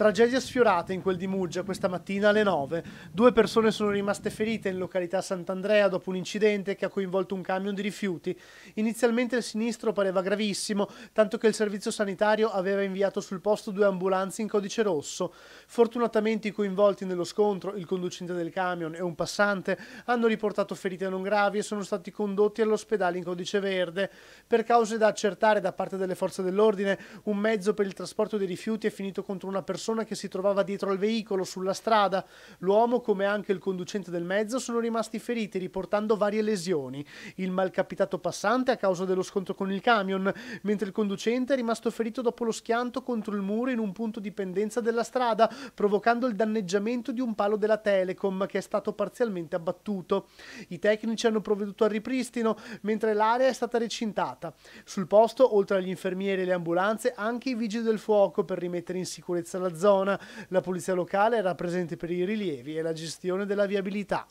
Tragedia sfiorata in quel di Muggia questa mattina alle 9. Due persone sono rimaste ferite in località Sant'Andrea dopo un incidente che ha coinvolto un camion di rifiuti. Inizialmente il sinistro pareva gravissimo, tanto che il servizio sanitario aveva inviato sul posto due ambulanze in codice rosso. Fortunatamente i coinvolti nello scontro, il conducente del camion e un passante, hanno riportato ferite non gravi e sono stati condotti all'ospedale in codice verde. Per cause da accertare da parte delle forze dell'ordine, un mezzo per il trasporto dei rifiuti è finito contro una persona persona che si trovava dietro al veicolo sulla strada. L'uomo, come anche il conducente del mezzo, sono rimasti feriti, riportando varie lesioni. Il malcapitato passante a causa dello scontro con il camion, mentre il conducente è rimasto ferito dopo lo schianto contro il muro in un punto di pendenza della strada, provocando il danneggiamento di un palo della Telecom che è stato parzialmente abbattuto. I tecnici hanno provveduto al ripristino, mentre l'area è stata recintata. Sul posto, oltre agli infermieri e le ambulanze, anche i vigili del fuoco per rimettere in sicurezza la zona. La polizia locale era presente per i rilievi e la gestione della viabilità.